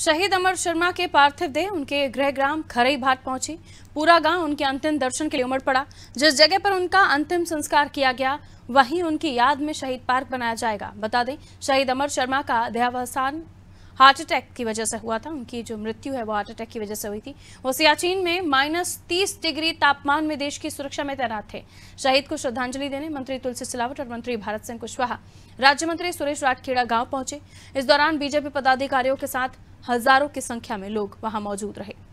शहीद अमर शर्मा के पार्थिव देह उनके गृह ग्राम खरई भाट पहुंची पूरा गांव उनके अंतिम दर्शन के लिए उमड़ पड़ा जिस जगह पर उनका अंतिम संस्कार किया गया वहीं उनकी याद में शहीद पार्क बनाया जाएगा बता दें शहीद अमर शर्मा का देहावसान हार्ट अटैक की वजह से हुआ था उनकी जो मृत्यु है वो हार्ट अटैक की वजह से हुई थी वो सियाचिन में माइनस तीस डिग्री तापमान में देश की सुरक्षा में तैनात थे शहीद को श्रद्धांजलि देने मंत्री तुलसी सिलावट और मंत्री भारत सिंह कुशवाहा राज्य मंत्री सुरेश राठखेड़ा गांव पहुंचे इस दौरान बीजेपी पदाधिकारियों के साथ हजारों की संख्या में लोग वहां मौजूद रहे